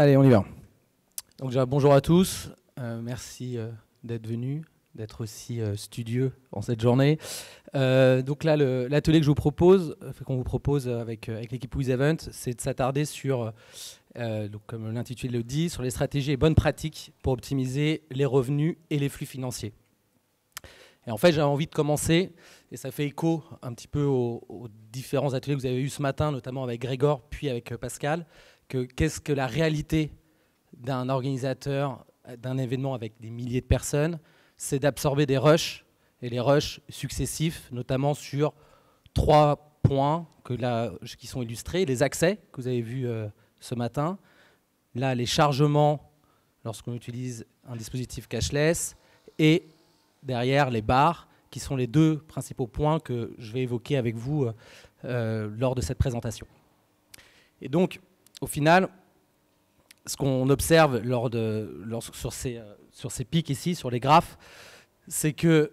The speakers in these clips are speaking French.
Allez, on y va. Donc, bonjour à tous. Euh, merci euh, d'être venus, d'être aussi euh, studieux en cette journée. donc là, l'atelier que je vous propose, qu'on vous propose avec, l'équipe With Event, c'est de s'attarder sur, comme l'intitulé le dit, sur les stratégies et bonnes pratiques pour optimiser les revenus et les flux financiers. Et en fait, j'avais envie de commencer, et ça fait écho un petit peu aux, différents ateliers que vous avez eus ce matin, notamment avec Grégor, puis avec Pascal, qu'est-ce que la réalité d'un organisateur d'un événement avec des milliers de personnes, c'est d'absorber des rushs, et les rushs successifs, notamment sur trois points que qui sont illustrés, les accès que vous avez vus euh, ce matin, là les chargements lorsqu'on utilise un dispositif cashless, et derrière les barres, qui sont les deux principaux points que je vais évoquer avec vous euh, euh, lors de cette présentation. Et donc, au final, ce qu'on observe lors de, sur, ces, euh, sur ces pics ici, sur les graphes, c'est que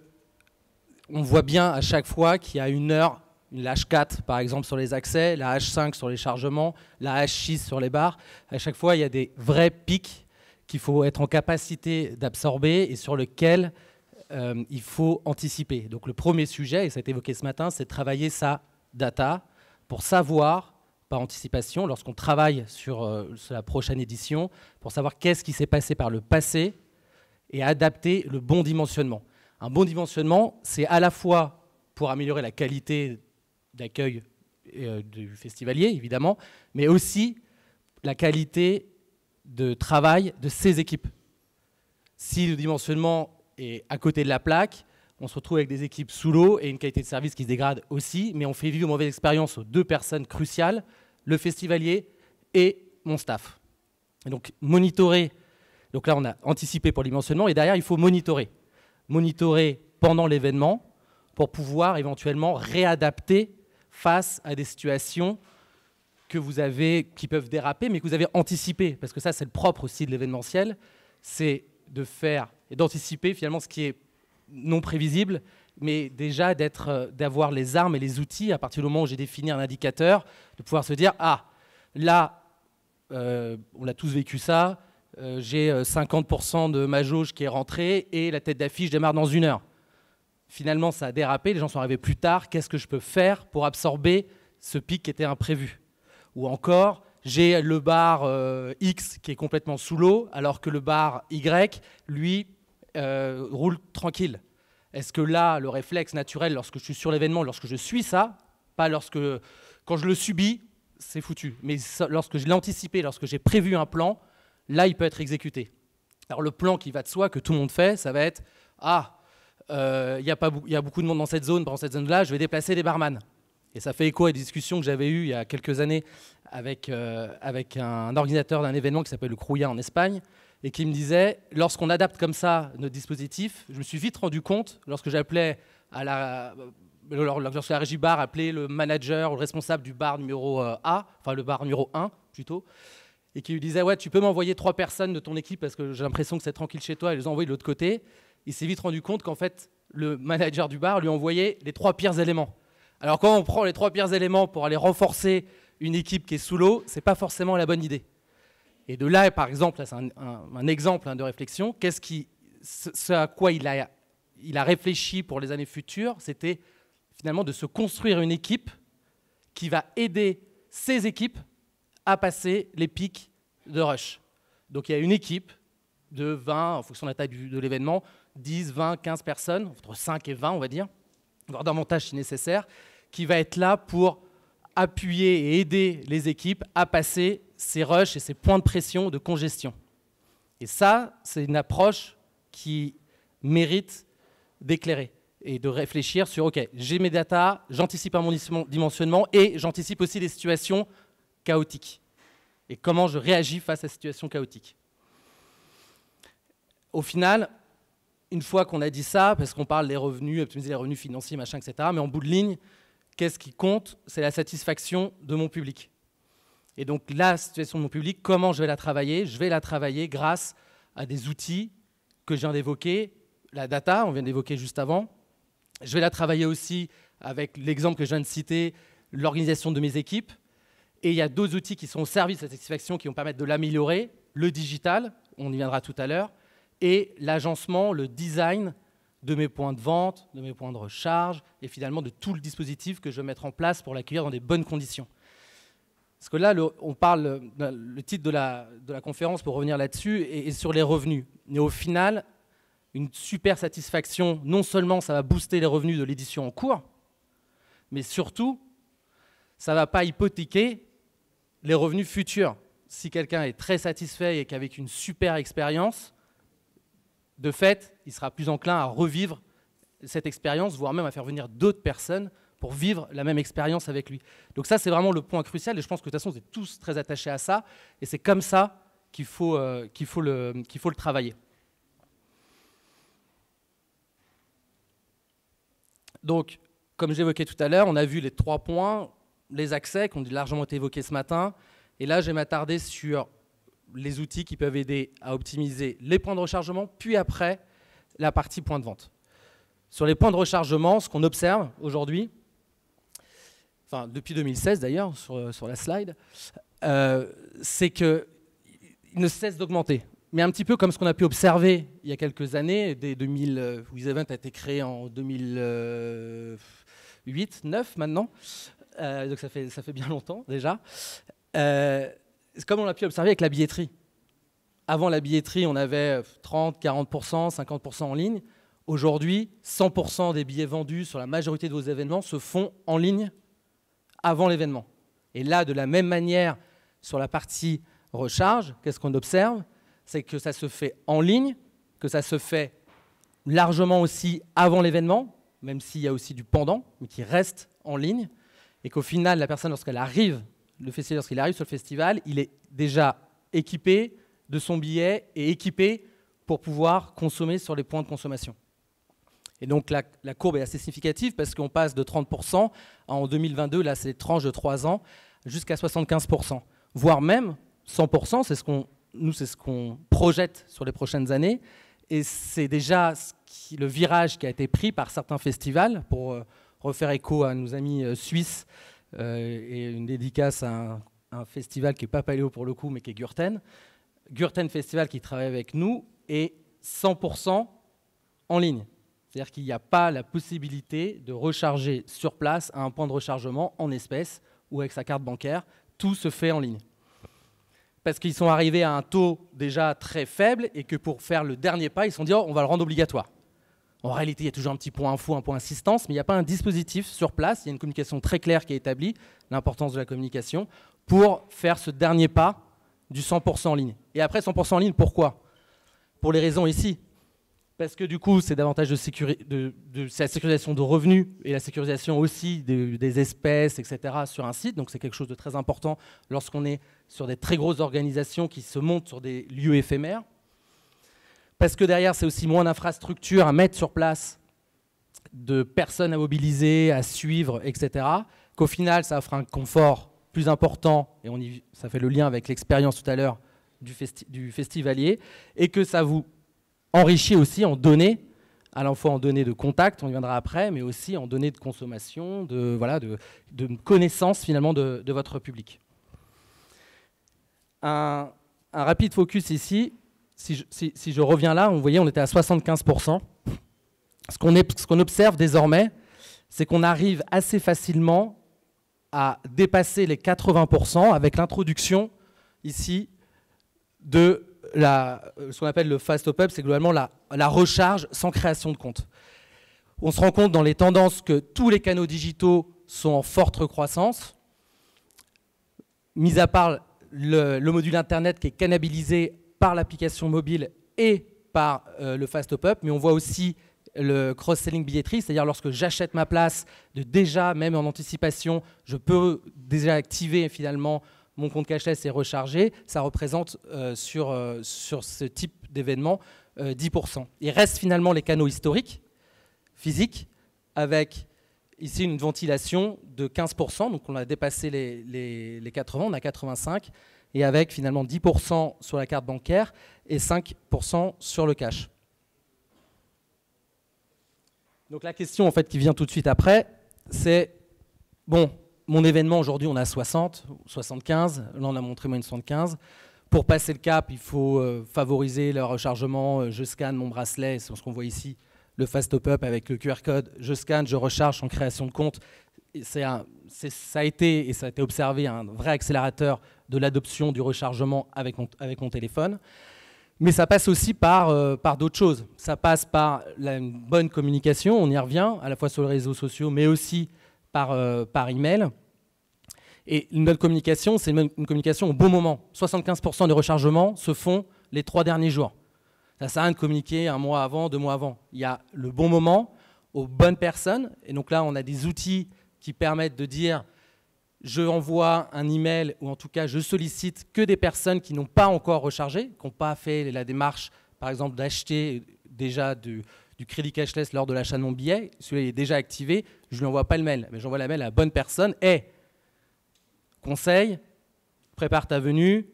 on voit bien à chaque fois qu'il y a une heure, la H4 par exemple sur les accès, la H5 sur les chargements, la H6 sur les barres. À chaque fois, il y a des vrais pics qu'il faut être en capacité d'absorber et sur lesquels euh, il faut anticiper. Donc le premier sujet, et ça a été évoqué ce matin, c'est travailler sa data pour savoir anticipation lorsqu'on travaille euh, sur, la prochaine édition pour savoir qu'est-ce qui s'est passé par le passé et adapter le bon dimensionnement. Un bon dimensionnement, c'est à la fois pour améliorer la qualité d'accueil euh, du festivalier, évidemment, mais aussi la qualité de travail de ses équipes. Si le dimensionnement est à côté de la plaque, on se retrouve avec des équipes sous l'eau et une qualité de service qui se dégrade aussi, mais on fait vivre une mauvaise expérience aux deux personnes cruciales le festivalier et mon staff. donc, monitorer. Donc là, on a anticipé pour l'immensionnement. Et derrière, il faut monitorer. Monitorer pendant l'événement pour pouvoir éventuellement réadapter face à des situations que vous avez, qui peuvent déraper, mais que vous avez anticipées. Parce que ça, c'est le propre aussi de l'événementiel. C'est de faire et d'anticiper finalement ce qui est non prévisible mais déjà euh, d'avoir les armes et les outils, à partir du moment où j'ai défini un indicateur, de pouvoir se dire, ah, là, euh, on a tous vécu ça, euh, j'ai 50% de ma jauge qui est rentrée et la tête d'affiche démarre dans une heure. Finalement, ça a dérapé, les gens sont arrivés plus tard, qu'est-ce que je peux faire pour absorber ce pic qui était imprévu Ou encore, j'ai le bar X qui est complètement sous l'eau, alors que le bar Y, lui, roule tranquille. Est-ce que là, le réflexe naturel, lorsque je suis sur l'événement, lorsque je suis ça, pas lorsque, quand je le subis, c'est foutu. Mais lorsque je l'ai anticipé, lorsque j'ai prévu un plan, là, il peut être exécuté. Alors le plan qui va de soi, que tout le monde fait, ça va être, ah, euh, il y, a beaucoup de monde dans cette zone, dans cette zone-là, je vais déplacer les barman. Et ça fait écho à des discussions que j'avais eues il y a quelques années euh, avec, un organisateur d'un événement qui s'appelle le Crouya en Espagne, et qui me disait, lorsqu'on adapte comme ça notre dispositif, je me suis vite rendu compte, lorsque j'appelais à la, euh, lorsque la régie bar appelait le manager ou le responsable du bar numéro euh, A, enfin le bar numéro 1 plutôt, et qui lui disait, ouais, tu peux m'envoyer trois personnes de ton équipe parce que j'ai l'impression que c'est tranquille chez toi, et les envoyer de l'autre côté, il s'est vite rendu compte qu'en fait, le manager du bar lui envoyait les trois pires éléments. Alors quand on prend les trois pires éléments pour aller renforcer une équipe qui est sous l'eau, c'est pas forcément la bonne idée. Et de là, par exemple, c'est un, exemple hein, de réflexion, ce qui, ce à quoi il a, il a réfléchi pour les années futures, c'était finalement de se construire une équipe qui va aider ses équipes à passer les pics de rush. Donc il y a une équipe de 20, en fonction de la taille de l'événement, 10, 20, 15 personnes, entre 5 et 20 on va dire, voire davantage si nécessaire, qui va être là pour appuyer et aider les équipes à passer ces rushs et ces points de pression, de congestion. Et ça, c'est une approche qui mérite d'éclairer et de réfléchir sur, OK, j'ai mes data, j'anticipe un mon dimensionnement et j'anticipe aussi les situations chaotiques. Et comment je réagis face à ces situations chaotiques. Au final, une fois qu'on a dit ça, parce qu'on parle des revenus, optimiser les revenus financiers, machin, etc., mais en bout de ligne, qu'est-ce qui compte C'est la satisfaction de mon public. Et donc la situation de mon public, comment je vais la travailler Je vais la travailler grâce à des outils que je viens d'évoquer, la data, on vient d'évoquer juste avant. Je vais la travailler aussi avec l'exemple que je viens de citer, l'organisation de mes équipes. Et il y a deux outils qui sont au service de cette satisfaction qui vont permettre de l'améliorer, le digital, on y viendra tout à l'heure, et l'agencement, le design de mes points de vente, de mes points de recharge et finalement de tout le dispositif que je vais mettre en place pour l'accueillir dans des bonnes conditions. Parce que là, on parle, le titre de la, conférence, pour revenir là-dessus, est, sur les revenus. Mais au final, une super satisfaction, non seulement ça va booster les revenus de l'édition en cours, mais surtout, ça ne va pas hypothéquer les revenus futurs. Si quelqu'un est très satisfait et qu'avec une super expérience, de fait, il sera plus enclin à revivre cette expérience, voire même à faire venir d'autres personnes pour vivre la même expérience avec lui. Donc ça, c'est vraiment le point crucial, et je pense que de toute façon, on est tous très attachés à ça, et c'est comme ça qu'il faut, euh, faut, le, qu'il faut le travailler. Donc, comme j'évoquais tout à l'heure, on a vu les trois points, les accès qui ont largement été évoqués ce matin, et là, je vais m'attarder sur les outils qui peuvent aider à optimiser les points de rechargement, puis après la partie point de vente. Sur les points de rechargement, ce qu'on observe aujourd'hui, enfin depuis 2016 d'ailleurs, sur, sur, la slide, euh, c'est qu'ils ne cesse d'augmenter. Mais un petit peu comme ce qu'on a pu observer il y a quelques années, dès 2000, euh, event a été créé en 2008, 9 euh, maintenant, donc ça fait, ça fait bien longtemps déjà comme on l'a pu observer avec la billetterie. Avant la billetterie, on avait 30, 40%, 50% en ligne. Aujourd'hui, 100% des billets vendus sur la majorité de vos événements se font en ligne avant l'événement. Et là, de la même manière, sur la partie recharge, qu'est-ce qu'on observe C'est que ça se fait en ligne, que ça se fait largement aussi avant l'événement, même s'il y a aussi du pendant, mais qui reste en ligne, et qu'au final, la personne, lorsqu'elle arrive le festival, lorsqu'il arrive sur le festival, il est déjà équipé de son billet et équipé pour pouvoir consommer sur les points de consommation. Et donc la, courbe est assez significative parce qu'on passe de 30% en 2022, là c'est tranche de 3 ans, jusqu'à 75%, voire même 100%, c'est ce qu'on nous c'est ce qu'on projette sur les prochaines années et c'est déjà le virage qui a été pris par certains festivals pour euh, refaire écho à nos amis euh, suisses euh, et une dédicace à un, festival qui n'est pas Paléo pour le coup, mais qui est Gurten. Gurten Festival qui travaille avec nous est 100% en ligne. C'est-à-dire qu'il n'y a pas la possibilité de recharger sur place à un point de rechargement en espèces ou avec sa carte bancaire. Tout se fait en ligne. Parce qu'ils sont arrivés à un taux déjà très faible et que pour faire le dernier pas, ils se sont dit oh, on va le rendre obligatoire. En réalité, il y a toujours un petit point info, un point assistance, mais il n'y a pas un dispositif sur place. Il y a une communication très claire qui est établie, l'importance de la communication, pour faire ce dernier pas du 100% en ligne. Et après, 100% en ligne, pourquoi Pour les raisons ici. Parce que du coup, c'est davantage de, sécurité, de, la sécurisation de revenus et la sécurisation aussi des espèces, etc. sur un site. Donc c'est quelque chose de très important lorsqu'on est sur des très grosses organisations qui se montent sur des lieux éphémères parce que derrière, c'est aussi moins d'infrastructures à mettre sur place, de personnes à mobiliser, à suivre, etc., qu'au final, ça offre un confort plus important, et on y, ça fait le lien avec l'expérience tout à l'heure du, du, festivalier, et que ça vous enrichit aussi en données, à la fois en données de contact, on y viendra après, mais aussi en données de consommation, de, voilà, de, de finalement de, votre public. Un, un rapide focus ici si je, reviens là, vous voyez, on était à 75%. Ce qu'on observe désormais, c'est qu'on arrive assez facilement à dépasser les 80% avec l'introduction ici de la, euh, ce qu'on appelle le fast op-up, c'est globalement la, recharge sans création de compte. On se rend compte dans les tendances que tous les canaux digitaux sont en forte croissance, mis à part le, le module Internet qui est cannabilisé par l'application mobile et par euh, le fast top-up, mais on voit aussi le cross-selling billetterie, c'est-à-dire lorsque j'achète ma place, de déjà, même en anticipation, je peux déjà activer finalement mon compte cashless et recharger, ça représente euh, sur, euh, sur ce type d'événement 10%. Il reste finalement les canaux historiques, physiques, avec ici une ventilation de 15%, donc on a dépassé les, les, les 80, on a 85, et avec finalement 10% sur la carte bancaire et 5% sur le cash. Donc la question en fait qui vient tout de suite après, c'est bon, mon événement aujourd'hui on a 60, 75, là on a montré moins de 75. Pour passer le cap, il faut euh, favoriser le rechargement, euh, je scanne mon bracelet, c'est ce qu'on voit ici, le fast top-up avec le QR code, je scanne, je recharge en création de compte. Un, ça a été, et ça a été observé, un vrai accélérateur de l'adoption du rechargement avec mon, téléphone. Mais ça passe aussi par, euh, par d'autres choses. Ça passe par la, une bonne communication, on y revient, à la fois sur les réseaux sociaux, mais aussi par, euh, par email. Et bonne communication, c'est une communication au bon moment. 75% des rechargements se font les trois derniers jours. Ça sert à rien communiquer un mois avant, deux mois avant. Il y a le bon moment, aux bonnes personnes. Et donc là, on a des outils qui permettent de dire je envoie un email ou en tout cas je sollicite que des personnes qui n'ont pas encore rechargé, qui n'ont pas fait la démarche, par exemple, d'acheter déjà du, du, crédit cashless lors de l'achat de mon billet. Celui-là est déjà activé, je ne lui envoie pas le mail, mais j'envoie la mail à la bonne personne. et eh, conseil, prépare ta venue,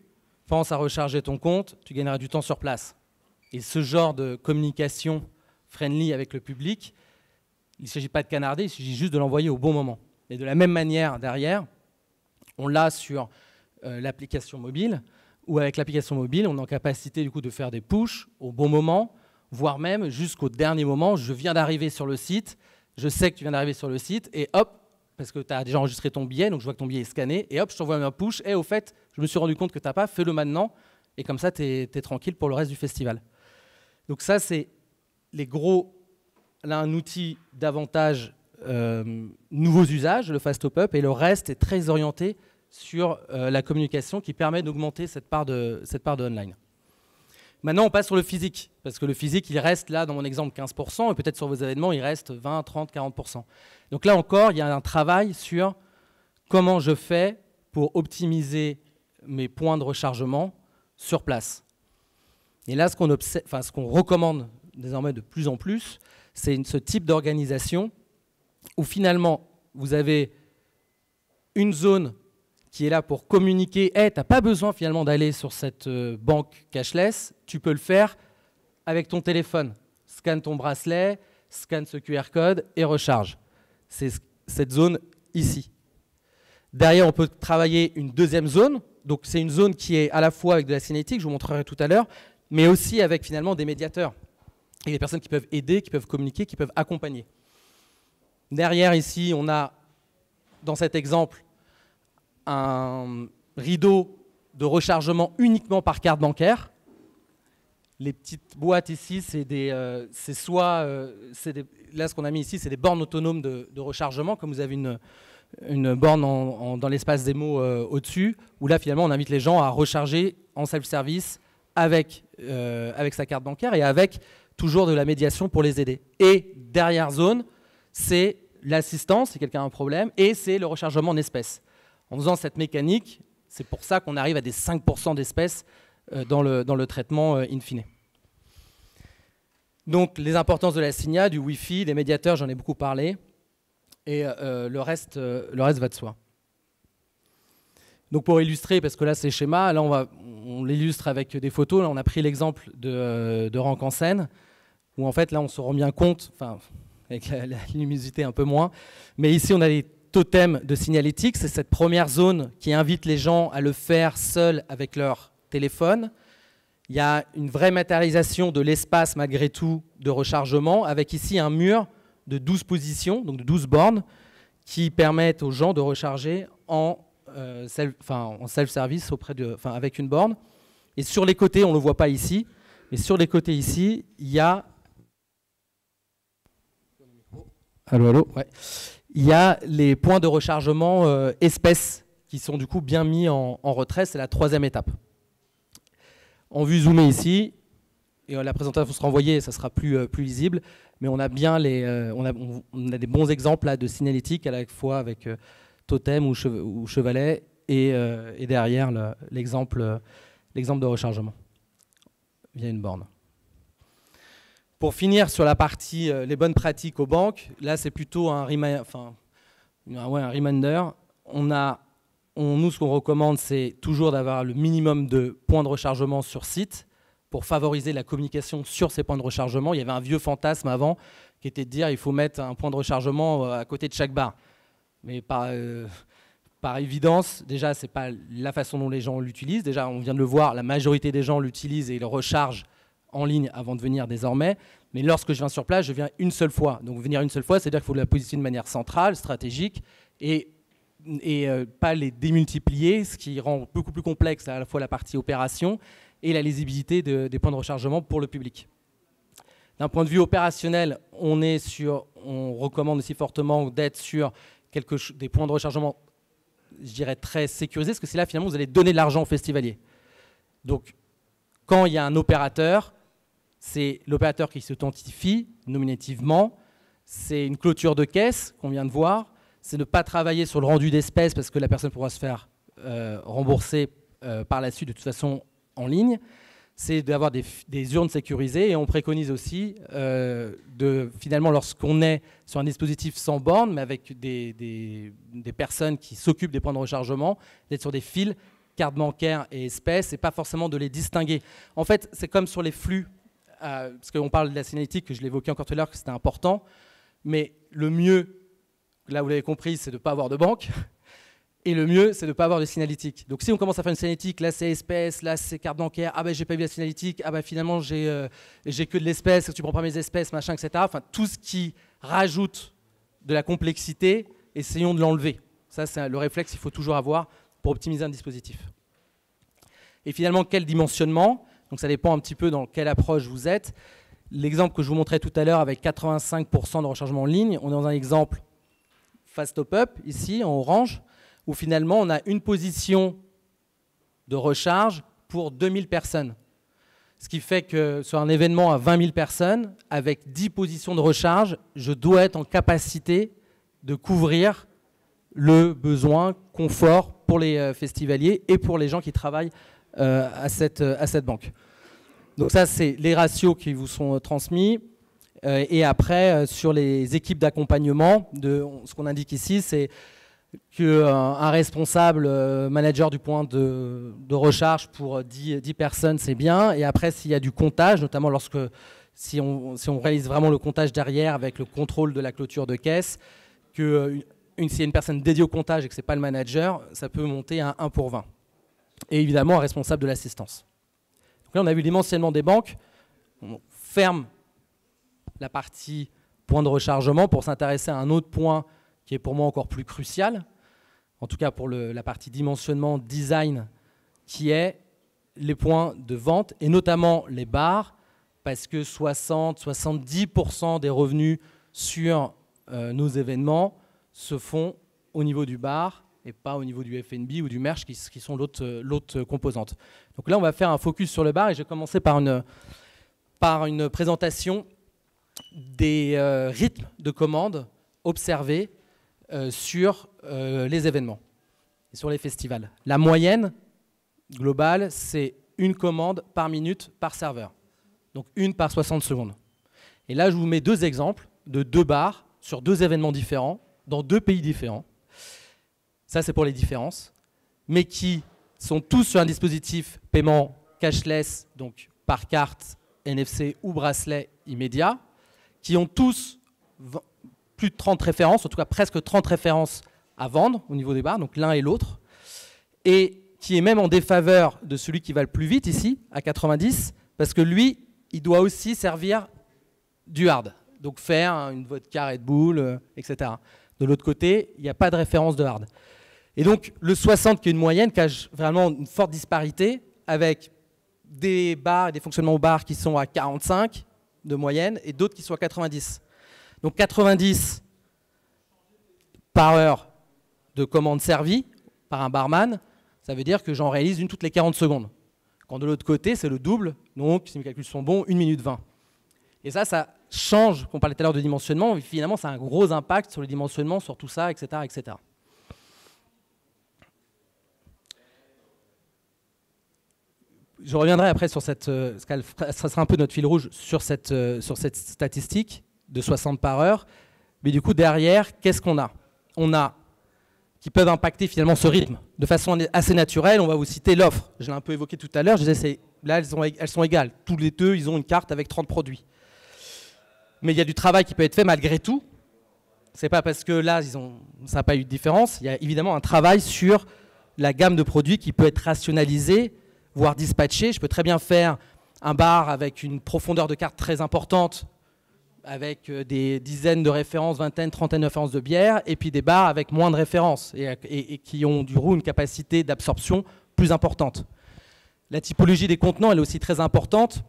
pense à recharger ton compte, tu gagneras du temps sur place. Et ce genre de communication friendly avec le public, il ne s'agit pas de canarder, il s'agit juste de l'envoyer au bon moment. Et de la même manière, derrière, on l'a sur euh, l'application mobile, où avec l'application mobile, on est en capacité du coup de faire des push au bon moment, voire même jusqu'au dernier moment. Je viens d'arriver sur le site, je sais que tu viens d'arriver sur le site, et hop, parce que tu as déjà enregistré ton billet, donc je vois que ton billet est scanné, et hop, je t'envoie un push, et au fait, je me suis rendu compte que tu n'as pas, fais-le maintenant, et comme ça, tu es, tranquille pour le reste du festival. Donc ça, c'est les gros, là, un outil davantage euh, nouveaux usages, le fast-up, et le reste est très orienté sur euh, la communication qui permet d'augmenter cette part de part de online. Maintenant, on passe sur le physique, parce que le physique, il reste là, dans mon exemple, 15%, et peut-être sur vos événements, il reste 20, 30, 40%. Donc là encore, il y a un travail sur comment je fais pour optimiser mes points de rechargement sur place. Et là, ce qu'on recommande désormais de plus en plus, c'est ce type d'organisation où finalement, vous avez une zone qui est là pour communiquer, hey, tu n'as pas besoin finalement d'aller sur cette euh, banque cashless, tu peux le faire avec ton téléphone. Scanne ton bracelet, scanne ce QR code et recharge. C'est cette zone ici. Derrière, on peut travailler une deuxième zone. Donc c'est une zone qui est à la fois avec de la cinétique, je vous montrerai tout à l'heure, mais aussi avec finalement des médiateurs et des personnes qui peuvent aider, qui peuvent communiquer, qui peuvent accompagner. Derrière ici, on a dans cet exemple un rideau de rechargement uniquement par carte bancaire. Les petites boîtes ici, c'est des, euh, c'est soit, euh, là ce qu'on a mis ici, c'est des bornes autonomes de, rechargement, comme vous avez une, une borne dans l'espace démo euh, au-dessus, où là finalement on invite les gens à recharger en self-service avec, avec sa carte bancaire et avec toujours de la médiation pour les aider. Et derrière zone, c'est l'assistance si quelqu'un a un problème, et c'est le rechargement en espèces. En faisant cette mécanique, c'est pour ça qu'on arrive à des 5% d'espèces euh, dans le, dans le traitement euh, in fine. Donc les importances de la signa, du wifi, des médiateurs, j'en ai beaucoup parlé, et euh, le, reste, le reste va de soi. Donc pour illustrer, parce que là c'est schéma, là on, va, on l'illustre avec des photos, là on a pris l'exemple de, de Rank en où en fait là on se rend bien compte, enfin avec la, luminosité un peu moins, mais ici on a les totem de signalétique, c'est cette première zone qui invite les gens à le faire seul avec leur téléphone. Il y a une vraie matérialisation de l'espace malgré tout de rechargement, avec ici un mur de 12 positions, donc de 12 bornes, qui permettent aux gens de recharger en, euh, self, service auprès de, avec une borne. Et sur les côtés, on ne le voit pas ici, mais sur les côtés ici, il y a... Allô, allô il y a les points de rechargement euh, espèces qui sont du coup bien mis en, retrait. C'est la troisième étape. En vue zoomée ici, et la présentation sera envoyée, ça sera plus, euh, plus lisible, mais on a bien les, euh, on, a, des bons exemples là, de signalétique à la fois avec totem ou, chevalet et, et derrière l'exemple l'exemple de rechargement via une borne. Pour finir sur la partie euh, les bonnes pratiques aux banques, là c'est plutôt un, enfin, ah un reminder. On a, on, nous ce qu'on recommande c'est toujours d'avoir le minimum de points de rechargement sur site pour favoriser la communication sur ces points de rechargement. Il y avait un vieux fantasme avant qui était de dire il faut mettre un point de rechargement euh, à côté de chaque barre. Mais par, euh, par évidence, déjà, ce n'est pas la façon dont les gens l'utilisent. Déjà, on vient de le voir, la majorité des gens l'utilisent et le rechargent en ligne avant de venir désormais. Mais lorsque je viens sur place, je viens une seule fois. Donc venir une seule fois, c'est-à-dire qu'il faut la positionner de manière centrale, stratégique, et, et euh, pas les démultiplier, ce qui rend beaucoup plus complexe à la fois la partie opération et la lisibilité des points de rechargement pour le public. D'un point de vue opérationnel, on, est sur, on recommande aussi fortement d'être sur quelque, des points de rechargement, je dirais, très sécurisés, parce que c'est là finalement vous allez donner de l'argent au festivalier. Donc quand il y a un opérateur, c'est l'opérateur qui s'authentifie nominativement, c'est une clôture de caisse qu'on vient de voir, c'est ne pas travailler sur le rendu d'espèces parce que la personne pourra se faire euh, rembourser euh, par la suite de toute façon en ligne, c'est d'avoir des, urnes sécurisées et on préconise aussi euh, de finalement lorsqu'on est sur un dispositif sans borne mais avec des, personnes qui s'occupent des points de rechargement, d'être sur des fils cartes bancaire et espèces et pas forcément de les distinguer. En fait, c'est comme sur les flux parce qu'on parle de la signalétique, que je l'évoquais encore tout à l'heure, que c'était important, mais le mieux, là vous l'avez compris, c'est de ne pas avoir de banque, et le mieux, c'est de ne pas avoir de signalétique. Donc si on commence à faire une signalétique, là c'est espèce, là c'est carte bancaire, ah ben j'ai pas vu la signalétique, ah ben finalement j'ai euh, que de l'espèce, tu prends pas mes espèces, machin, etc. Enfin tout ce qui rajoute de la complexité, essayons de l'enlever. Ça c'est le réflexe qu'il faut toujours avoir pour optimiser un dispositif. Et finalement, quel dimensionnement donc ça dépend un petit peu dans quelle approche vous êtes. L'exemple que je vous montrais tout à l'heure avec 85% de rechargement en ligne, on est dans un exemple fast top-up, ici en orange, où finalement on a une position de recharge pour 2000 personnes. Ce qui fait que sur un événement à 20 000 personnes, avec 10 positions de recharge, je dois être en capacité de couvrir le besoin confort pour les euh, festivaliers et pour les gens qui travaillent euh, à, cette, euh, à cette banque. Donc ça, c'est les ratios qui vous sont euh, transmis. et après, sur les équipes d'accompagnement, ce qu'on indique ici, c'est qu'un responsable manager du point de, recharge pour 10, personnes, c'est bien. Et après, s'il y a du comptage, notamment lorsque si on, si on, réalise vraiment le comptage derrière avec le contrôle de la clôture de caisse, que une, s'il y a une personne dédiée au comptage et que ce n'est pas le manager, ça peut monter à 1 pour 20 et évidemment un responsable de l'assistance. Donc là, on a vu dimensionnement des banques. On ferme la partie point de rechargement pour s'intéresser à un autre point qui est pour moi encore plus crucial, en tout cas pour la partie dimensionnement, design, qui est les points de vente et notamment les bars, parce que 60-70% des revenus sur euh, nos événements se font au niveau du bar et pas au niveau du FNB ou du merch qui, sont euh, l'autre composante. Donc là, on va faire un focus sur le bar et je vais commencer par une, par une présentation des euh, rythmes de commande observés euh, sur les événements et sur les festivals. La moyenne globale, c'est une commande par minute par serveur, donc une par 60 secondes. Et là, je vous mets deux exemples de deux bars sur deux événements différents, dans deux pays différents ça c'est pour les différences, mais qui sont tous sur un dispositif paiement cashless, donc par carte, NFC ou bracelet immédiat, qui ont tous plus de 30 références, en tout cas presque 30 références à vendre au niveau des bars, donc l'un et l'autre, et qui est même en défaveur de celui qui va le plus vite ici, à 90, parce que lui, il doit aussi servir du hard, donc faire une vodka Red Bull, euh, etc. De l'autre côté, il n'y a pas de référence de hard. Et donc le 60 qui est une moyenne, cache vraiment une forte disparité, avec des bars et des fonctionnements au bar qui sont à 45 de moyenne et d'autres qui sont à 90. Donc 90 par heure de commande servie par un barman, ça veut dire que j'en réalise une toutes les 40 secondes. Quand de l'autre côté, c'est le double, donc si mes calculs sont bons, 1 minute 20. Et ça, ça change, on parlait tout à l'heure de dimensionnement, finalement, ça a un gros impact sur le dimensionnement, sur tout ça, etc. etc. je reviendrai après sur cette, euh, ça sera un peu notre fil rouge sur cette, euh, sur cette statistique de 60 par heure. Mais du coup, derrière, qu'est-ce qu'on a On a qui peuvent impacter finalement ce rythme de façon assez naturelle. On va vous citer l'offre. Je l'ai un peu évoqué tout à l'heure. là, elles sont, égales. Tous les deux, ils ont une carte avec 30 produits. Mais il y a du travail qui peut être fait malgré tout. C'est pas parce que là, ils ont, ça n'a pas eu de différence. Il y a évidemment un travail sur la gamme de produits qui peut être rationalisée voire dispatcher. Je peux très bien faire un bar avec une profondeur de carte très importante, avec euh, des dizaines de références, vingtaines, trentaines de références de bière, et puis des bars avec moins de références et, qui ont du coup une capacité d'absorption plus importante. La typologie des contenants, elle est aussi très importante,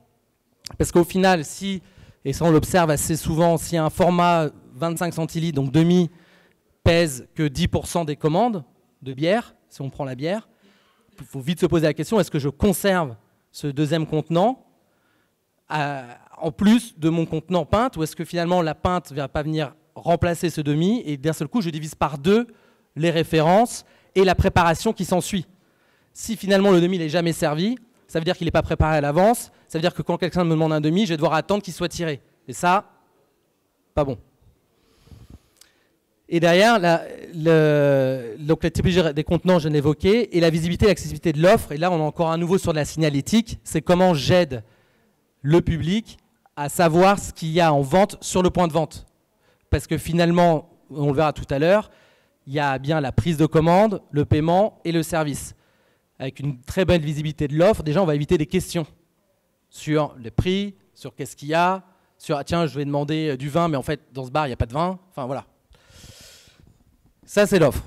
parce qu'au final, si, et ça on l'observe assez souvent, si un format 25 centilitres, donc demi, pèse que 10% des commandes de bière, si on prend la bière, il faut vite se poser la question, est-ce que je conserve ce deuxième contenant euh, en plus de mon contenant peinte, ou est-ce que finalement la peinte ne va pas venir remplacer ce demi, et d'un seul coup je divise par deux les références et la préparation qui s'ensuit. Si finalement le demi n'est jamais servi, ça veut dire qu'il n'est pas préparé à l'avance, ça veut dire que quand quelqu'un me demande un demi, je vais devoir attendre qu'il soit tiré. Et ça, pas bon. Et derrière, la, le, typologie des contenants, je évoqué, et la visibilité et l'accessibilité de l'offre. Et là, on est encore un nouveau sur la signalétique. C'est comment j'aide le public à savoir ce qu'il y a en vente sur le point de vente. Parce que finalement, on le verra tout à l'heure, il y a bien la prise de commande, le paiement et le service. Avec une très bonne visibilité de l'offre, déjà, on va éviter des questions sur le prix, sur qu'est-ce qu'il y a, sur ah, tiens, je vais demander euh, du vin, mais en fait, dans ce bar, il n'y a pas de vin. Enfin, voilà. Ça, c'est l'offre.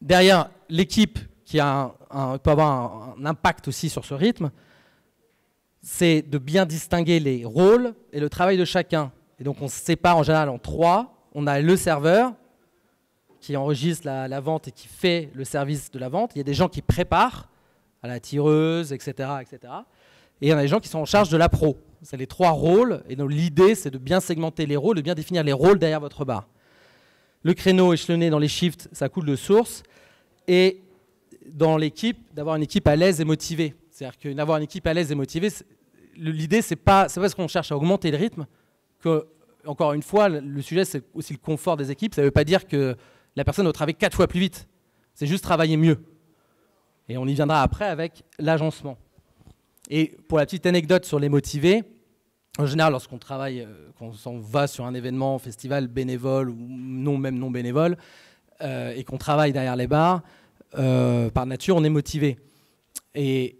Derrière, l'équipe qui a un, peut avoir un, impact aussi sur ce rythme, c'est de bien distinguer les rôles et le travail de chacun. Et donc, on se sépare en général en trois. On a le serveur qui enregistre la, vente et qui fait le service de la vente. Il y a des gens qui préparent à la tireuse, etc., etc. Et il y en a des gens qui sont en charge de la pro. C'est les trois rôles. Et donc l'idée, c'est de bien segmenter les rôles, de bien définir les rôles derrière votre bar le créneau échelonné dans les shifts, ça coule de source. Et dans l'équipe, d'avoir une équipe à l'aise et motivée. C'est-à-dire que d'avoir une équipe à l'aise et motivée, l'idée, c'est pas, pas parce qu'on cherche à augmenter le rythme que, encore une fois, le sujet, c'est aussi le confort des équipes. Ça ne veut pas dire que la personne doit travailler quatre fois plus vite. C'est juste travailler mieux. Et on y viendra après avec l'agencement. Et pour la petite anecdote sur les motivés, en général, lorsqu'on travaille, euh, qu'on s'en va sur un événement, festival bénévole ou non, même non bénévole, euh, et qu'on travaille derrière les bars, euh, par nature, on est motivé. Et,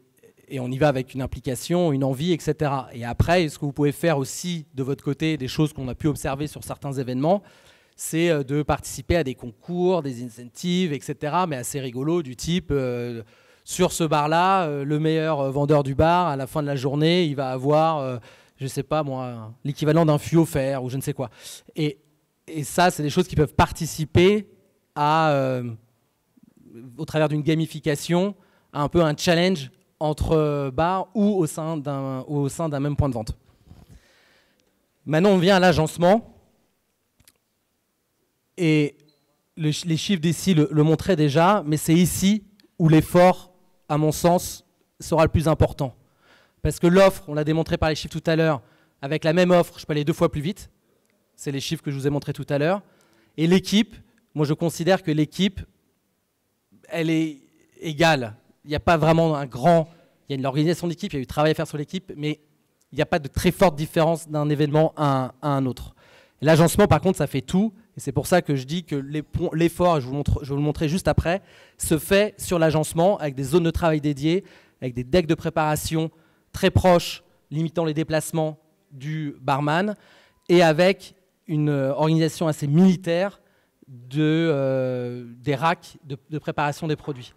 on y va avec une implication, une envie, etc. Et après, ce que vous pouvez faire aussi de votre côté, des choses qu'on a pu observer sur certains événements, c'est de participer à des concours, des incentives, etc. Mais assez rigolo, du type. sur ce bar-là, le meilleur vendeur du bar, à la fin de la journée, il va avoir je sais pas moi, l'équivalent d'un fût fer ou je ne sais quoi. Et, ça, c'est des choses qui peuvent participer à, euh, au travers d'une gamification, à un peu un challenge entre euh, bars ou au sein d'un, au sein d'un même point de vente. Maintenant, on vient à l'agencement. Et les chiffres d'ici le montraient déjà, mais c'est ici où l'effort, à mon sens, sera le plus important. Parce que l'offre, on l'a démontré par les chiffres tout à l'heure, avec la même offre, je peux aller deux fois plus vite. C'est les chiffres que je vous ai montrés tout à l'heure. Et l'équipe, moi je considère que l'équipe, elle est égale. Il n'y a pas vraiment un grand... Il y a une organisation d'équipe, il y a du travail à faire sur l'équipe, mais il n'y a pas de très forte différence d'un événement à un, autre. L'agencement, par contre, ça fait tout. Et c'est pour ça que je dis que l'effort, je, vous je vais vous le montrer juste après, se fait sur l'agencement avec des zones de travail dédiées, avec des decks de préparation, très proche, limitant les déplacements du barman, et avec une euh, organisation assez militaire de, euh, des racks de, préparation des produits.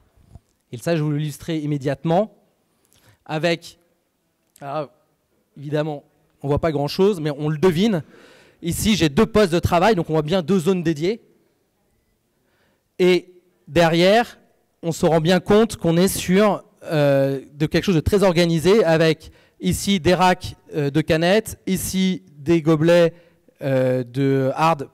Et ça, je vais vous l'illustrer immédiatement avec, alors, ah, évidemment, on ne voit pas grand-chose, mais on le devine. Ici, j'ai deux postes de travail, donc on voit bien deux zones dédiées. Et derrière, on se rend bien compte qu'on est sur euh, de quelque chose de très organisé avec ici des racks euh, de canettes, ici des gobelets euh, de hard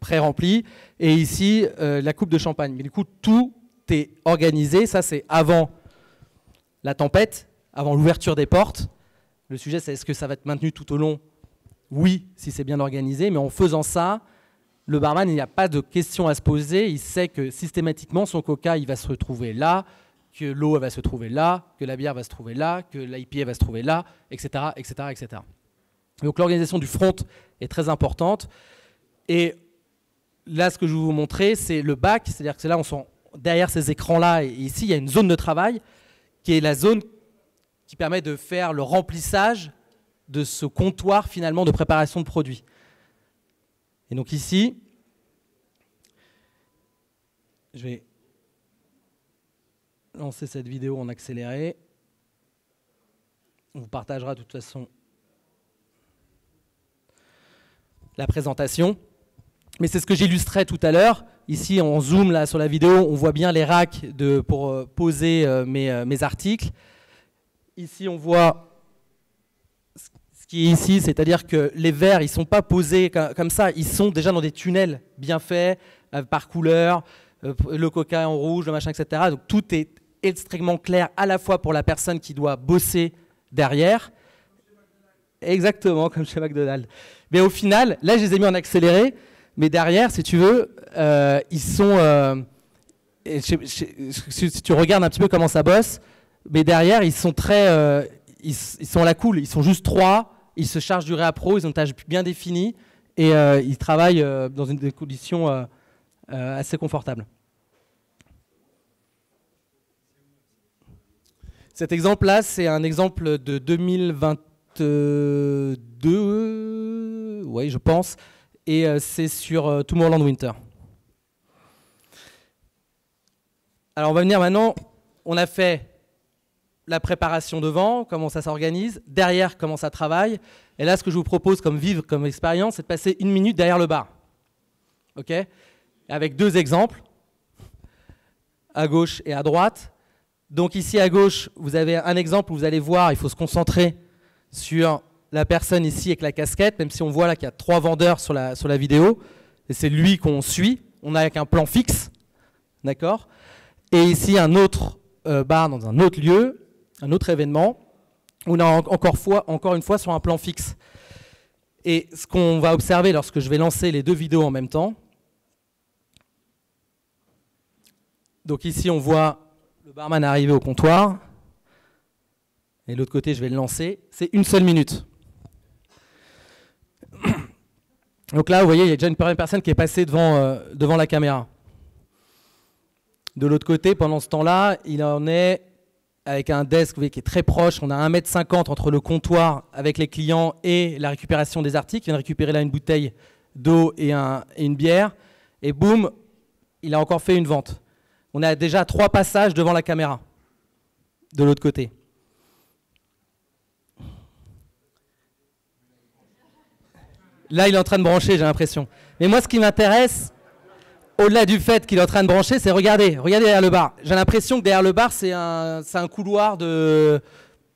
pré-remplis et ici la coupe de champagne. Mais du coup, tout est organisé. Ça, c'est avant la tempête, avant l'ouverture des portes. Le sujet, c'est est-ce que ça va être maintenu tout au long Oui, si c'est bien organisé, mais en faisant ça, le barman, il n'y a pas de questions à se poser. Il sait que systématiquement, son coca, il va se retrouver là, que l'eau va se trouver là, que la bière va se trouver là, que l'IPA va se trouver là, etc. etc., etc. Donc l'organisation du front est très importante. Et là, ce que je vais vous montrer, c'est le bac, c'est-à-dire que là, on sent, derrière ces écrans-là, et ici, il y a une zone de travail qui est la zone qui permet de faire le remplissage de ce comptoir finalement de préparation de produits. Et donc ici, je vais lancer cette vidéo en accéléré. On vous partagera de toute façon la présentation. Mais c'est ce que j'illustrais tout à l'heure. Ici, on zoom là sur la vidéo, on voit bien les racks de, pour euh, poser euh, mes, euh, mes, articles. Ici, on voit ce qui est ici, c'est-à-dire que les verres, ils ne sont pas posés comme ça, ils sont déjà dans des tunnels bien faits, par couleur, le coca en rouge, le machin, etc. Donc tout est extrêmement clair à la fois pour la personne qui doit bosser derrière. Exactement, comme chez McDonald's. Mais au final, là, je les ai mis en accéléré, mais derrière, si tu veux, euh, ils sont. Euh, si tu regardes un petit peu comment ça bosse, mais derrière, ils sont très. Euh, ils, sont à la cool, ils sont juste trois, ils se chargent du réappro, ils ont des tâche bien définie, et ils travaillent dans une, des conditions assez confortables. Cet exemple-là, c'est un exemple de 2022, oui, je pense, et euh, c'est sur euh, Tomorrowland Winter. Alors on va venir maintenant, on a fait la préparation devant, comment ça s'organise, derrière comment ça travaille, et là ce que je vous propose comme vivre, comme expérience, c'est de passer une minute derrière le bar. OK Avec deux exemples, à gauche et à droite, donc ici à gauche, vous avez un exemple où vous allez voir, il faut se concentrer sur la personne ici avec la casquette, même si on voit là qu'il y a trois vendeurs sur la, sur la vidéo, et c'est lui qu'on suit, on a avec un plan fixe, d'accord Et ici un autre euh, bar dans un autre lieu, un autre événement, on a encore, fois, encore une fois sur un plan fixe. Et ce qu'on va observer lorsque je vais lancer les deux vidéos en même temps, donc ici on voit le barman est arrivé au comptoir, et de l'autre côté, je vais le lancer, c'est une seule minute. Donc là, vous voyez, il y a déjà une première personne qui est passée devant, euh, devant la caméra. De l'autre côté, pendant ce temps-là, il en est avec un desk qui est très proche. On a 1m50 entre le comptoir avec les clients et la récupération des articles. Il vient de récupérer là une bouteille d'eau et, un, et, une bière. Et boum, il a encore fait une vente on a déjà trois passages devant la caméra, de l'autre côté. Là, il est en train de brancher, j'ai l'impression. Mais moi, ce qui m'intéresse, au-delà du fait qu'il est en train de brancher, c'est regarder regardez derrière le bar. J'ai l'impression que derrière le bar, c'est un, couloir de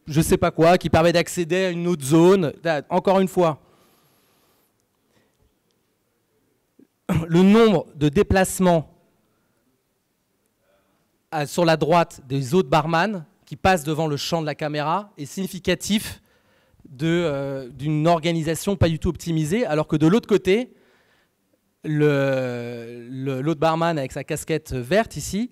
je ne sais pas quoi qui permet d'accéder à une autre zone. encore une fois, le nombre de déplacements sur la droite des autres barman qui passent devant le champ de la caméra est significatif euh, d'une organisation pas du tout optimisée, alors que de l'autre côté, l'autre le, barman avec sa casquette verte ici,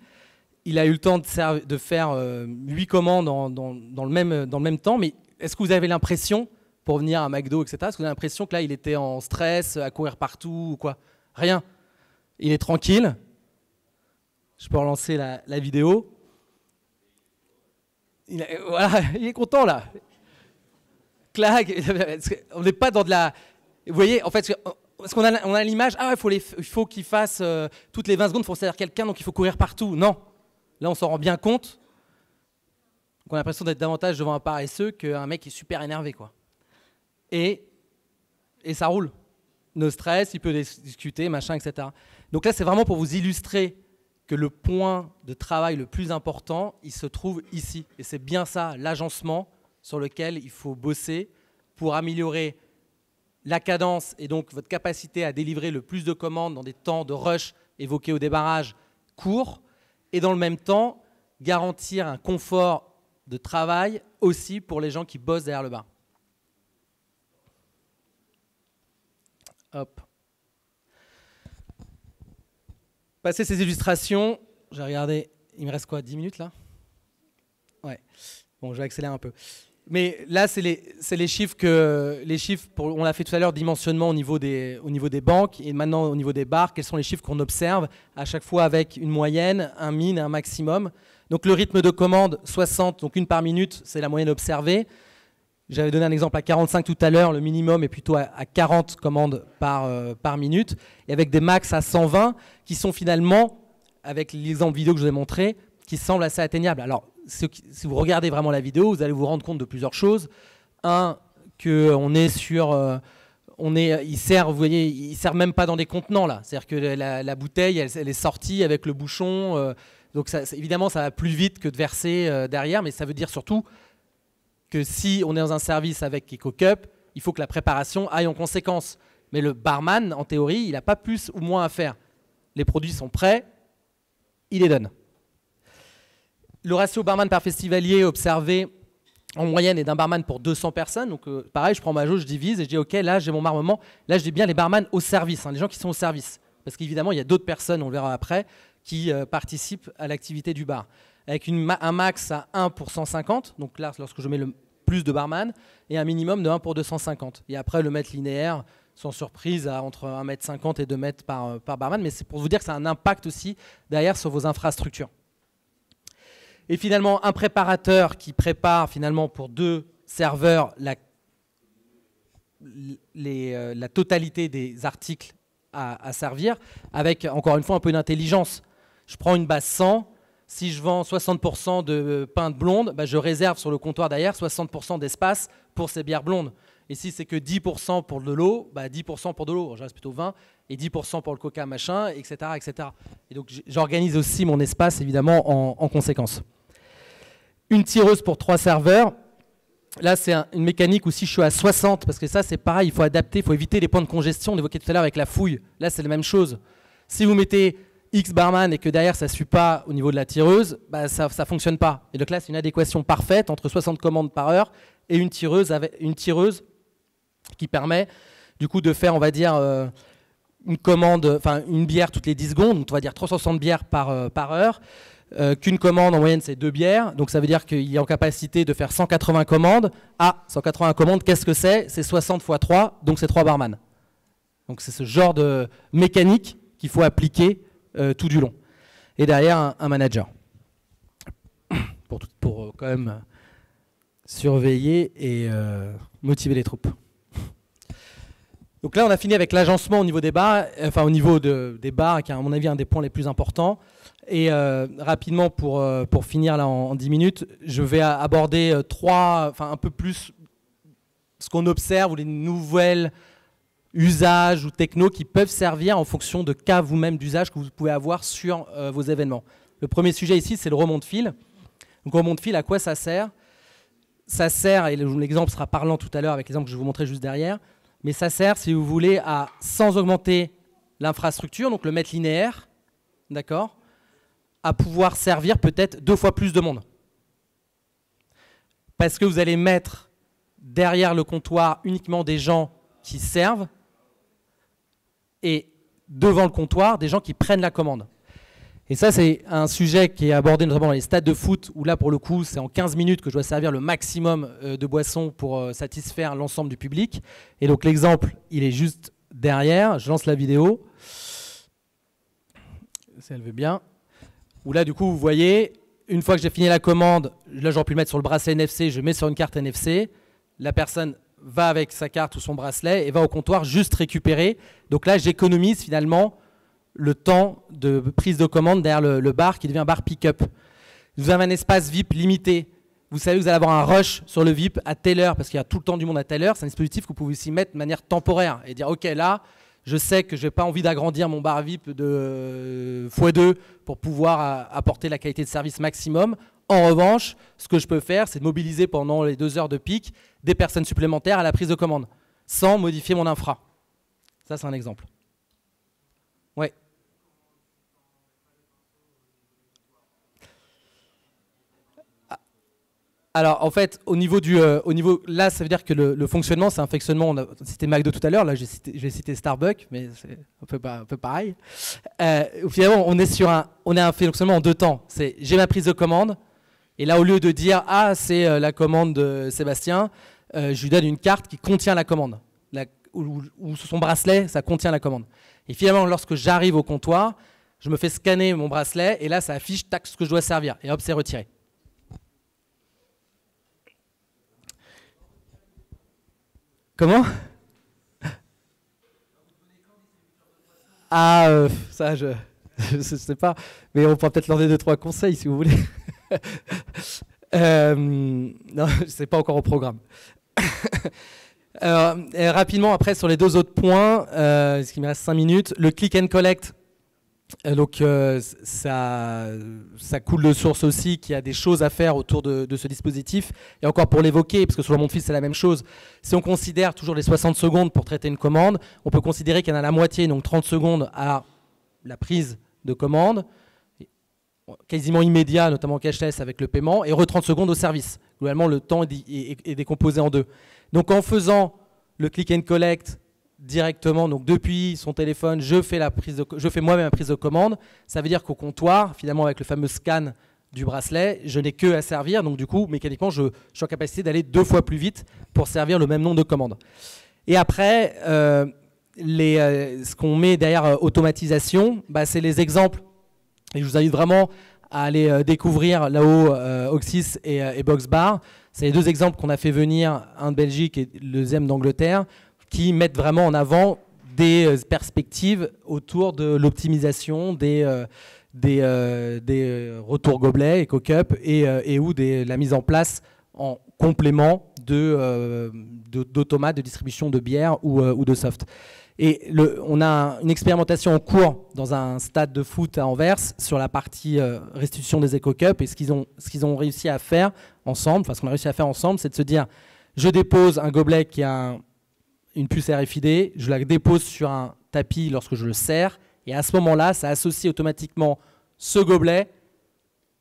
il a eu le temps de, faire euh, huit commandes dans, le même, temps, mais est-ce que vous avez l'impression, pour venir à McDo, etc., est-ce que vous avez l'impression que là, il était en stress, à courir partout ou quoi Rien. Il est tranquille, je peux relancer la, la vidéo. Il, euh, voilà, il est content là. Clac. On n'est pas dans de la. Vous voyez, en fait, parce euh, qu'on a, on a l'image, ah, il faut, les, faut qu'il fasse euh, toutes les 20 secondes, il faut salir quelqu'un, donc il faut courir partout. Non. Là, on s'en rend bien compte. on a l'impression d'être davantage devant un paresseux qu'un mec qui est super énervé, quoi. Et, et ça roule. Ne stress, il peut discuter, machin, etc. Donc là, c'est vraiment pour vous illustrer que le point de travail le plus important, il se trouve ici. Et c'est bien ça, l'agencement sur lequel il faut bosser pour améliorer la cadence et donc votre capacité à délivrer le plus de commandes dans des temps de rush évoqués au débarrage court et dans le même temps, garantir un confort de travail aussi pour les gens qui bossent derrière le bas. Hop. passer ces illustrations, j'ai regardé, il me reste quoi, 10 minutes là Ouais. Bon, je vais accélérer un peu. Mais là, c'est les, chiffres que les chiffres on l'a fait tout à l'heure, dimensionnement au niveau, des, au niveau des banques et maintenant au niveau des bars, quels sont les chiffres qu'on observe à chaque fois avec une moyenne, un min, un maximum. Donc le rythme de commande 60, donc une par minute, c'est la moyenne observée. J'avais donné un exemple à 45 tout à l'heure, le minimum est plutôt à, 40 commandes par, euh, par minute, et avec des max à 120 qui sont finalement, avec l'exemple vidéo que je vous ai montré, qui semblent assez atteignables. Alors, si vous regardez vraiment la vidéo, vous allez vous rendre compte de plusieurs choses. Un, qu'on est sur... Euh, on est, il sert, vous voyez, il sert même pas dans des contenants là. C'est-à-dire que la, bouteille, elle, est sortie avec le bouchon. Euh, donc évidemment, ça va plus vite que de verser derrière, mais ça veut dire surtout que si on est dans un service avec Eco il faut que la préparation aille en conséquence. Mais le barman, en théorie, il n'a pas plus ou moins à faire. Les produits sont prêts, il les donne. Le ratio barman par festivalier observé en moyenne est d'un barman pour 200 personnes. Donc euh, pareil, je prends ma jauge, je divise et je dis ok, là j'ai mon marmement. Là je dis bien les barman au service, hein, les gens qui sont au service. Parce qu'évidemment, il y a d'autres personnes, on le verra après, qui euh, participent à l'activité du bar avec un max à 1 pour 150, donc là, lorsque je mets le plus de barman, et un minimum de 1 pour 250. Et après, le mètre linéaire, sans surprise, entre 1m50 et 2 mètres euh, par, barman, mais c'est pour vous dire que ça a un impact aussi derrière sur vos infrastructures. Et finalement, un préparateur qui prépare finalement pour deux serveurs la, euh, totalité des articles à, à, servir, avec encore une fois un peu d'intelligence. Je prends une base 100, si je vends 60% de euh, pain de blonde, bah, je réserve sur le comptoir derrière 60% d'espace pour ces bières blondes. Et si c'est que 10% pour de l'eau, 10% bah, pour de l'eau, je reste plutôt 20, et 10% pour le coca, machin, etc. etc. Et donc j'organise aussi mon espace, évidemment, en, conséquence. Une tireuse pour trois serveurs. Là, c'est une mécanique où si je suis à 60, parce que ça, c'est pareil, il faut adapter, il faut éviter les points de congestion, on évoquait tout à l'heure avec la fouille. Là, c'est la même chose. Si vous mettez X barman et que derrière ça ne suit pas au niveau de la tireuse, bah, ça ne fonctionne pas. Et donc là, c'est une adéquation parfaite entre 60 commandes par heure et une tireuse, avec, une tireuse qui permet du coup de faire, on va dire, euh, une commande, enfin une bière toutes les 10 secondes, donc on va dire 360 bières par, euh, par heure. Euh, qu'une commande en moyenne c'est deux bières, donc ça veut dire qu'il est en capacité de faire 180 commandes. Ah, 180 commandes, qu'est-ce que c'est C'est 60 x 3, donc c'est 3 barman. Donc c'est ce genre de mécanique qu'il faut appliquer euh, tout du long. Et derrière, un, manager. Pour, pour euh, quand même euh, surveiller et motiver les troupes. Donc là, on a fini avec l'agencement au niveau des bars, enfin au niveau de, des bars, qui est à mon avis un des points les plus importants. Et rapidement, pour, pour finir là en, 10 minutes, je vais aborder trois, enfin un peu plus ce qu'on observe ou les nouvelles usages ou techno qui peuvent servir en fonction de cas vous-même d'usage que vous pouvez avoir sur euh, vos événements. Le premier sujet ici, c'est le remont de fil. Donc, remont de fil, à quoi ça sert Ça sert, et l'exemple sera parlant tout à l'heure avec l'exemple que je vais vous montrer juste derrière, mais ça sert, si vous voulez, à sans augmenter l'infrastructure, donc le mettre linéaire, d'accord, à pouvoir servir peut-être deux fois plus de monde. Parce que vous allez mettre derrière le comptoir uniquement des gens qui servent et devant le comptoir des gens qui prennent la commande. Et ça, c'est un sujet qui est abordé notamment dans les stades de foot, où là, pour le coup, c'est en 15 minutes que je dois servir le maximum euh, de boissons pour euh, satisfaire l'ensemble du public. Et donc, l'exemple, il est juste derrière. Je lance la vidéo. Si elle veut bien. Où là, du coup, vous voyez, une fois que j'ai fini la commande, là, j'aurais pu le mettre sur le bracelet NFC, je mets sur une carte NFC. La personne va avec sa carte ou son bracelet et va au comptoir juste récupérer. Donc là, j'économise finalement le temps de prise de commande derrière le, bar qui devient un bar pick-up. Vous avez un espace VIP limité. Vous savez vous allez avoir un rush sur le VIP à telle heure, parce qu'il y a tout le temps du monde à telle heure. C'est un dispositif que vous pouvez aussi mettre de manière temporaire et dire, OK, là, je sais que je n'ai pas envie d'agrandir mon bar VIP de euh, x2 pour pouvoir euh, apporter la qualité de service maximum. En revanche, ce que je peux faire, c'est de mobiliser pendant les deux heures de pic des personnes supplémentaires à la prise de commande, sans modifier mon infra. Ça, c'est un exemple. Oui. Ah, alors, en fait, au niveau du. Euh, niveau, là, ça veut dire que le, fonctionnement, c'est un fonctionnement. On a cité McDo tout à l'heure, là, j'ai cité, cité, Starbucks, mais c'est un peu, pareil. Euh, finalement, on est sur un, on est un fonctionnement en deux temps. C'est j'ai ma prise de commande, et là, au lieu de dire Ah, c'est euh, la commande de Sébastien, euh, je lui donne une carte qui contient la commande. ou, son bracelet, ça contient la commande. Et finalement, lorsque j'arrive au comptoir, je me fais scanner mon bracelet et là, ça affiche tac, ce que je dois servir. Et hop, c'est retiré. Comment Ah, euh, ça, je ne sais pas. Mais on pourra peut-être leur donner deux, trois conseils si vous voulez. euh, non, c'est pas encore au programme. rapidement, après, sur les deux autres points, euh, ce qui me reste 5 minutes, le click and collect. Euh, donc euh, ça, ça coule de source aussi qu'il y a des choses à faire autour de, ce dispositif. Et encore pour l'évoquer, parce que sur le monde fils c'est la même chose, si on considère toujours les 60 secondes pour traiter une commande, on peut considérer qu'il y en a la moitié, donc 30 secondes à la prise de commande, quasiment immédiat, notamment cashless avec le paiement, et re 30 secondes au service. Globalement, le temps est, décomposé en deux. Donc en faisant le click and collect directement, donc depuis son téléphone, je fais, fais moi-même la prise de commande, ça veut dire qu'au comptoir, finalement avec le fameux scan du bracelet, je n'ai que à servir, donc du coup, mécaniquement, je, suis en capacité d'aller deux fois plus vite pour servir le même nombre de commandes. Et après, euh, euh, ce qu'on met derrière euh, automatisation, bah, c'est les exemples et je vous invite vraiment à aller euh, découvrir là-haut euh, Oxys et, euh, BOXBAR. Bar. C'est les deux exemples qu'on a fait venir, un de Belgique et le deuxième d'Angleterre, qui mettent vraiment en avant des perspectives autour de l'optimisation des, des, retours gobelets et cock up et, ou des, la mise en place en complément d'automates de, de distribution de bière ou, ou de soft. Et on a une expérimentation en cours dans un stade de foot à Anvers sur la partie euh, restitution des éco-cups. Et ce qu'ils ont, réussi à faire ensemble, enfin ce qu'on a réussi à faire ensemble, c'est de se dire je dépose un gobelet qui a une puce RFID, je la dépose sur un tapis lorsque je le sers. Et à ce moment-là, ça associe automatiquement ce gobelet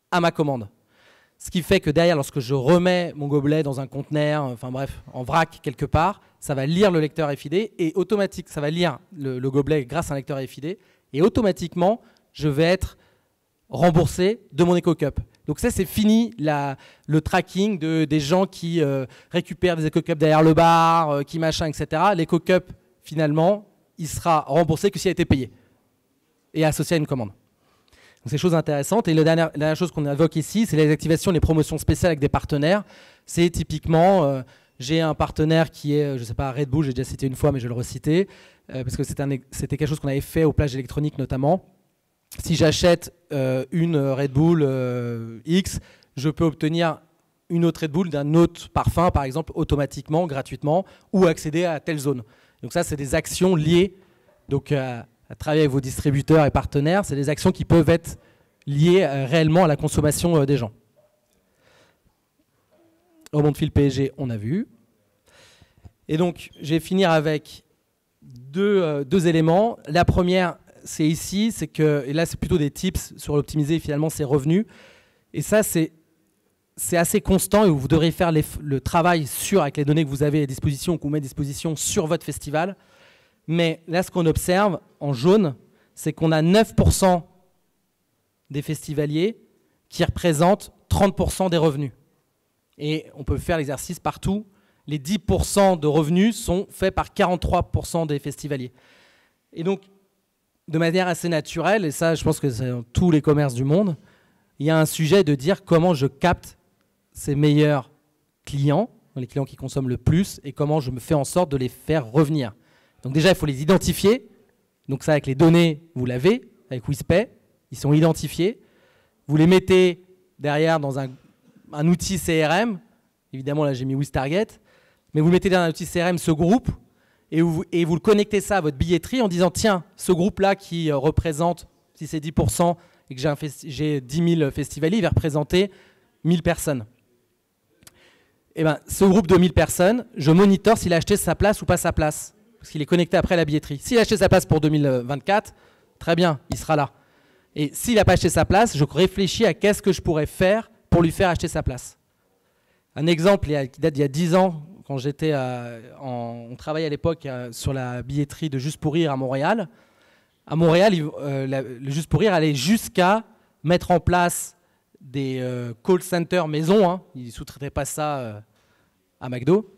à ma commande. Ce qui fait que derrière, lorsque je remets mon gobelet dans un conteneur, enfin bref, en vrac quelque part, ça va lire le lecteur FID et automatiquement, ça va lire le, gobelet grâce à un lecteur FID et automatiquement, je vais être remboursé de mon éco-cup. Donc ça, c'est fini le tracking de, des gens qui euh, récupèrent des éco derrière le bar, euh, qui machin, etc. L'éco-cup, finalement, il sera remboursé que s'il a été payé et associé à une commande. Donc c'est chose intéressante. Et la dernière, la chose qu'on évoque ici, c'est les activations, les promotions spéciales avec des partenaires. C'est typiquement... Euh, j'ai un partenaire qui est, euh, je ne sais pas, Red Bull, j'ai déjà cité une fois, mais je vais le reciter, euh, parce que c'était quelque chose qu'on avait fait aux plages électroniques notamment. Si j'achète euh, une Red Bull X, je peux obtenir une autre Red Bull d'un autre parfum, par exemple, automatiquement, gratuitement, ou accéder à telle zone. Donc ça, c'est des actions liées donc, à, travailler avec vos distributeurs et partenaires. C'est des actions qui peuvent être liées réellement à la consommation des gens de fil PSG, on a vu. Et donc, je vais finir avec euh, deux, éléments. La première, c'est ici, c'est que, et là, c'est plutôt des tips sur l'optimiser finalement ses revenus. Et ça, c'est assez constant et vous devrez faire le travail sur avec les données que vous avez à disposition, qu'on met à disposition sur votre festival. Mais là, ce qu'on observe en jaune, c'est qu'on a 9% des festivaliers qui représentent 30% des revenus. Et on peut faire l'exercice partout. Les 10% de revenus sont faits par 43% des festivaliers. Et donc, de manière assez naturelle, et ça je pense que c'est dans tous les commerces du monde, il y a un sujet de dire comment je capte ces meilleurs clients, les clients qui consomment le plus, et comment je me fais en sorte de les faire revenir. Donc déjà, il faut les identifier. Donc ça, avec les données, vous l'avez, avec Wispay, ils sont identifiés. Vous les mettez derrière dans un un outil CRM. Évidemment, là, j'ai mis target Mais vous mettez dans un outil CRM ce groupe et vous, le connectez ça à votre billetterie en disant tiens, ce groupe-là qui euh, représente, si c'est 10% et que j'ai 10 000 festivaliers, il va représenter 1000 personnes. Et eh ben, ce groupe de 1000 personnes, je monitore s'il a acheté sa place ou pas sa place, parce qu'il est connecté après la billetterie. S'il a acheté sa place pour 2024, très bien, il sera là. Et s'il n'a pas acheté sa place, je réfléchis à qu'est-ce que je pourrais faire pour lui faire acheter sa place. Un exemple qui date d'il y a 10 ans, quand j'étais, euh, on travaillait à l'époque euh, sur la billetterie de Juste pour Rire à Montréal. À Montréal, euh, le Juste pour Rire allait jusqu'à mettre en place des call centers maison. Hein. ils ne sous-traitaient pas ça à McDo.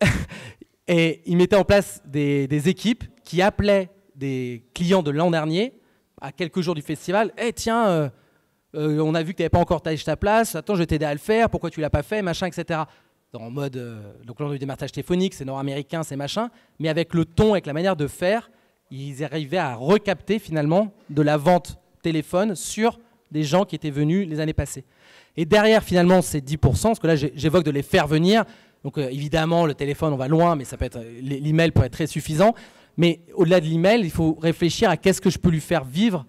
Et ils mettaient en place des, équipes qui appelaient des clients de l'an dernier, à quelques jours du festival, Eh tiens, euh, on a vu que tu n'avais pas encore taillé ta place, attends, je vais t'aider à le faire, pourquoi tu l'as pas fait, machin, etc. en mode, euh, donc là on a eu des martages téléphoniques, c'est nord-américain, c'est machin, mais avec le ton, avec la manière de faire, ils arrivaient à recapter finalement de la vente téléphone sur des gens qui étaient venus les années passées. Et derrière finalement ces 10%, parce que là j'évoque de les faire venir, donc euh, évidemment le téléphone on va loin, mais ça peut être l'email pourrait être très suffisant, mais au-delà de l'email, il faut réfléchir à qu'est-ce que je peux lui faire vivre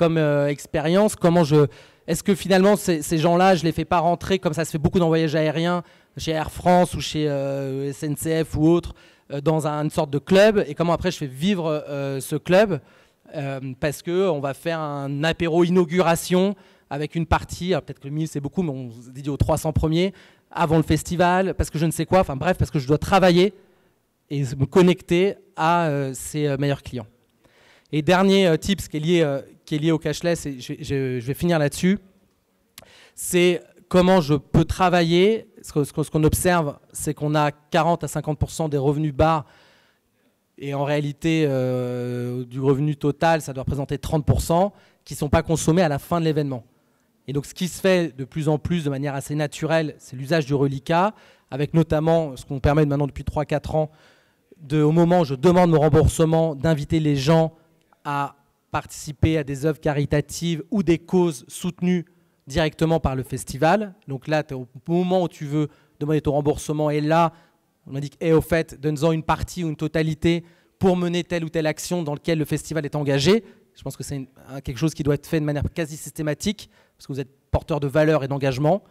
comme euh, expérience Comment je est-ce que finalement ces, gens-là, je les fais pas rentrer comme ça se fait beaucoup dans voyages aériens chez Air France ou chez euh, SNCF ou autre euh, dans un, une sorte de club et comment après je fais vivre ce club parce que on va faire un apéro inauguration avec une partie, peut-être que le 1000 c'est beaucoup, mais on dit aux 300 premiers, avant le festival, parce que je ne sais quoi, enfin bref, parce que je dois travailler et me connecter à ces meilleurs clients. Et dernier type ce qui est lié, qui est lié au cashless, et je, vais finir là-dessus, c'est comment je peux travailler. Ce qu'on observe, c'est qu'on a 40 à 50 des revenus bas, et en réalité, euh, du revenu total, ça doit représenter 30 qui ne sont pas consommés à la fin de l'événement. Et donc, ce qui se fait de plus en plus de manière assez naturelle, c'est l'usage du reliquat, avec notamment ce qu'on permet maintenant depuis 3-4 ans, de, au moment où je demande mon remboursement, d'inviter les gens à participer à des œuvres caritatives ou des causes soutenues directement par le festival. Donc là, au moment où tu veux demander ton remboursement et là, on indique et eh, au fait, donne-en une partie ou une totalité pour mener telle ou telle action dans laquelle le festival est engagé. Je pense que c'est quelque chose qui doit être fait de manière quasi systématique parce que vous êtes porteur de valeur et d'engagement.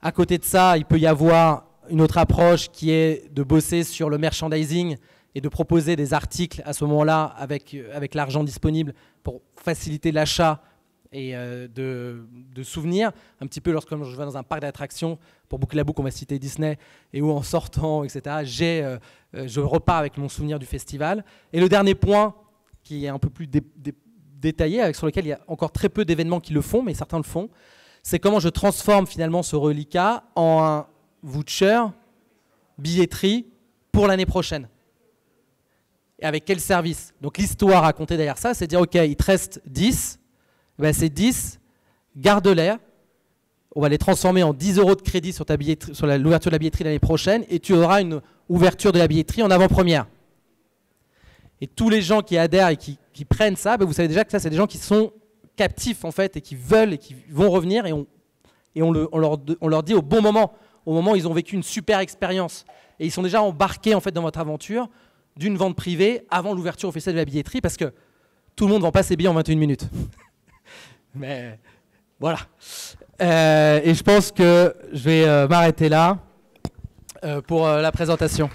À côté de ça, il peut y avoir une autre approche qui est de bosser sur le merchandising et de proposer des articles à ce moment-là avec, euh, avec l'argent disponible pour faciliter l'achat et euh, de, de, souvenirs, un petit peu lorsque je vais dans un parc d'attractions pour boucler la boucle, on va citer Disney, et où en sortant, etc., j'ai, euh, je repars avec mon souvenir du festival. Et le dernier point, qui est un peu plus détaillé, avec, sur lequel il y a encore très peu d'événements qui le font, mais certains le font, c'est comment je transforme finalement ce reliquat en un voucher, billetterie, pour l'année prochaine et avec quel service. Donc l'histoire racontée derrière ça, c'est dire, OK, il te reste 10, eh ben 10, garde-les, on va les transformer en 10 euros de crédit sur, ta l'ouverture de la billetterie l'année prochaine, et tu auras une ouverture de la billetterie en avant-première. Et tous les gens qui adhèrent et qui, prennent ça, ben, vous savez déjà que ça, c'est des gens qui sont captifs, en fait, et qui veulent et qui vont revenir, et on, on, leur, on leur dit au bon moment, au moment où ils ont vécu une super expérience, et ils sont déjà embarqués, en fait, dans votre aventure, d'une vente privée avant l'ouverture officielle de la billetterie parce que tout le monde ne vend pas ses billets en 21 minutes. Mais voilà. Euh, et je pense que je vais euh, m'arrêter là euh, pour la présentation.